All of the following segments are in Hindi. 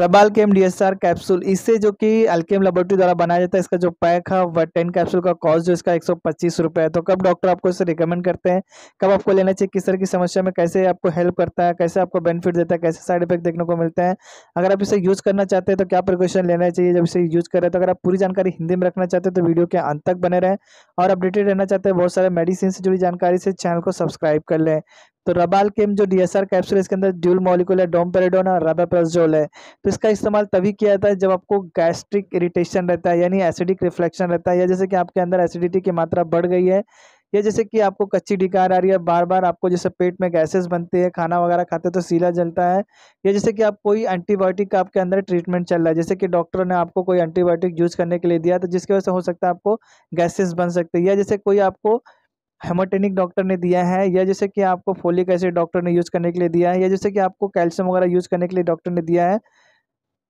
रबाल के डी एस आर कैप्सूल इससे जो कि अल्केम लेबोरेटरी द्वारा बनाया जाता है इसका जो पैक है वह टेन कैप्सूल का कॉस्ट जो इसका एक सौ पच्चीस रुपये है तो कब डॉक्टर आपको इसे रिकमेंड करते हैं कब आपको लेना चाहिए किस तरह की समस्या में कैसे आपको हेल्प करता है कैसे आपको बेनिफिट देता है कैसे साइड इफेक्ट देखने को मिलते हैं अगर आप इसे यूज़ करना चाहते हैं तो क्या प्रिकॉशन लेना चाहिए जब इसे यूज़ कर रहे तो अगर आप पूरी जानकारी हिंदी में रखना चाहते हैं तो वीडियो के अंत तक बने रहें और अपडेटेड रहना चाहते हैं बहुत सारे मेडिसिन से जुड़ी जानकारी से चैनल को सब्सक्राइब कर लें तो रबाल केम जो डीएसआर कैप्सूल इसके अंदर ड्यूल मॉलिकुल है डोमपेरेडोन और रेबाप्राजोल है तो इसका इस्तेमाल तभी किया जाता है जब आपको गैस्ट्रिक इरिटेशन रहता है यानी एसिडिक रिफ्लेक्शन रहता है या जैसे कि आपके अंदर एसिडिटी की मात्रा बढ़ गई है या जैसे कि आपको कच्ची डिकार आ रही है बार बार आपको जैसे पेट में गैसेस बनते हैं खाना वगैरह खाते तो सीला जलता है या जैसे कि आप कोई एंटीबायोटिक का आपके अंदर ट्रीटमेंट चल रहा है जैसे कि डॉक्टर ने आपको कोई एंटीबायोटिक यूज़ करने के लिए दिया तो जिसकी वजह से हो सकता है आपको गैसेस बन सकते हैं या जैसे कोई आपको हेमोटेनिक डॉक्टर ने दिया है या जैसे कि आपको फोलिक एसिड डॉक्टर ने यूज़ करने के लिए दिया है या जैसे कि आपको कैल्शियम वगैरह यूज़ करने के लिए डॉक्टर ने दिया है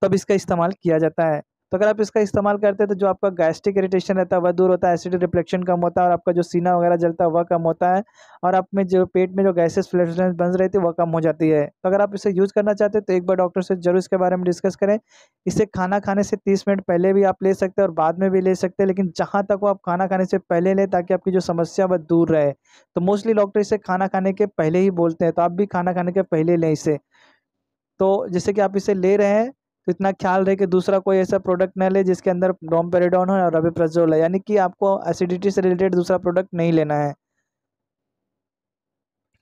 तब इसका इस्तेमाल किया जाता है तो अगर आप इसका इस्तेमाल करते हैं तो जो आपका गैस्ट्रिक इरिटेशन रहता है वह दूर होता है एसिड रिफ्लेक्शन कम होता है और आपका जो सीना वगैरह जलता है वह कम होता है और आप में जो पेट में जो गैसेस फ्लेटुलेंस बन रही थी वह कम हो जाती है तो अगर आप इसे यूज़ करना चाहते हैं तो एक बार डॉक्टर से जरूर इसके बारे में डिस्कस करें इसे खाना खाने से तीस मिनट पहले भी आप ले सकते हैं और बाद में भी ले सकते हैं लेकिन जहाँ तक वो आप खाना खाने से पहले लें ताकि आपकी जो समस्या वह दूर रहे तो मोस्टली डॉक्टर इसे खाना खाने के पहले ही बोलते हैं तो आप भी खाना खाने के पहले लें इसे तो जैसे कि आप इसे ले रहे हैं तो इतना ख्याल रहे कि दूसरा कोई ऐसा प्रोडक्ट ना ले जिसके अंदर डोमपेरेडॉन हो और रबेप्राजोल है यानी कि आपको एसिडिटी से रिलेटेड दूसरा प्रोडक्ट नहीं लेना है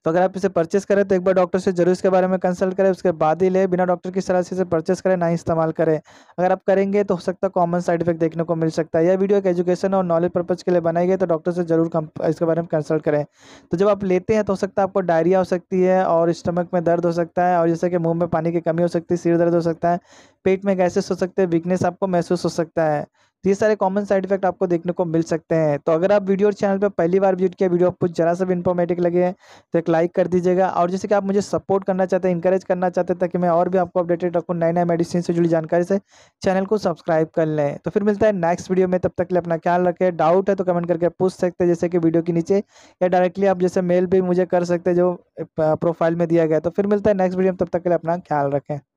तो अगर आप इसे परचेस करें तो एक बार डॉक्टर से जरूर इसके बारे में कंसल्ट करें उसके बाद ही ले बिना डॉक्टर की सलाह से इसे परचेस करें ना ही इस्तेमाल करें अगर आप करेंगे तो हो सकता है कॉमन साइड इफेक्ट देखने को मिल सकता है यह वीडियो एक एजुकेशन और नॉलेज पर्पज़ के लिए बनाई गई तो डॉक्टर से जरूर इसके बारे में कंसल्ट करें तो जब आप लेते हैं तो हो सकता है आपको डायरिया हो सकती है और स्टमक में दर्द हो सकता है और जैसे कि मुँह में पानी की कमी हो सकती है सिर दर्द हो सकता है पेट में गैसेस हो सकते हैं वीकनेस आपको महसूस हो सकता है तो ये सारे कॉमन साइड इफेक्ट आपको देखने को मिल सकते हैं तो अगर आप वीडियो और चैनल पर पहली बार विजिट किया वीडियो आपको जरा सा भी इन्फॉर्मेटिव लगे तो एक लाइक कर दीजिएगा और जैसे कि आप मुझे सपोर्ट करना चाहते हैं इंकरेज करना चाहते हैं ताकि मैं और भी आपको अपडेटेड रखूँ नए नए मेडिसिन से जुड़ी जानकारी से चैनल को सब्सक्राइब कर लें तो फिर मिलता है नेक्स्ट वीडियो में तब तक के लिए अपना ख्याल रखें डाउट है तो कमेंट करके पूछ सकते हैं जैसे कि वीडियो के नीचे या डायरेक्टली आप जैसे मेल भी मुझे कर सकते हैं जो प्रोफाइल में दिया गया तो फिर मिलता है नेक्स्ट वीडियो में तब तक के लिए अपना ख्याल रखें